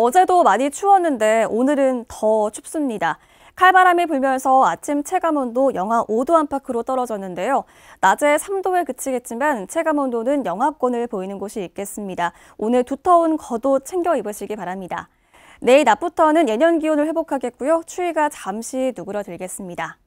어제도 많이 추웠는데 오늘은 더 춥습니다. 칼바람이 불면서 아침 체감온도 영하 5도 안팎으로 떨어졌는데요. 낮에 3도에 그치겠지만 체감온도는 영하권을 보이는 곳이 있겠습니다. 오늘 두터운 겉옷 챙겨 입으시기 바랍니다. 내일 낮부터는 예년 기온을 회복하겠고요. 추위가 잠시 누그러들겠습니다.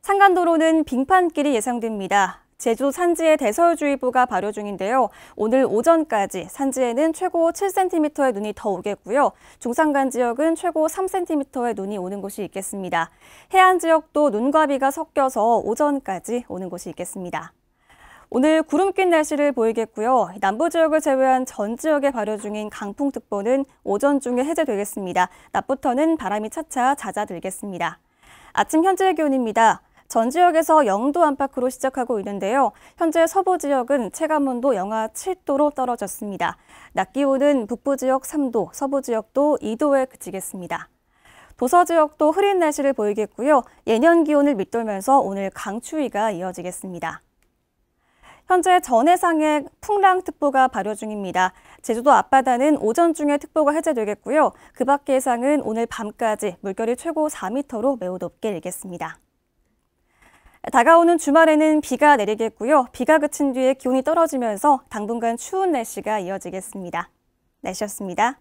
상간도로는 빙판길이 예상됩니다. 제주 산지에 대설주의보가 발효 중인데요. 오늘 오전까지 산지에는 최고 7cm의 눈이 더 오겠고요. 중산간 지역은 최고 3cm의 눈이 오는 곳이 있겠습니다. 해안 지역도 눈과 비가 섞여서 오전까지 오는 곳이 있겠습니다. 오늘 구름 낀 날씨를 보이겠고요. 남부 지역을 제외한 전 지역에 발효 중인 강풍특보는 오전 중에 해제되겠습니다. 낮부터는 바람이 차차 잦아들겠습니다. 아침 현재 기온입니다. 전 지역에서 0도 안팎으로 시작하고 있는데요. 현재 서부 지역은 체감온도 영하 7도로 떨어졌습니다. 낮 기온은 북부 지역 3도, 서부 지역도 2도에 그치겠습니다. 도서 지역도 흐린 날씨를 보이겠고요. 예년 기온을 밑돌면서 오늘 강추위가 이어지겠습니다. 현재 전해상에 풍랑특보가 발효 중입니다. 제주도 앞바다는 오전 중에 특보가 해제되겠고요. 그 밖의 해상은 오늘 밤까지 물결이 최고 4m로 매우 높게 일겠습니다. 다가오는 주말에는 비가 내리겠고요. 비가 그친 뒤에 기온이 떨어지면서 당분간 추운 날씨가 이어지겠습니다. 날씨였습니다.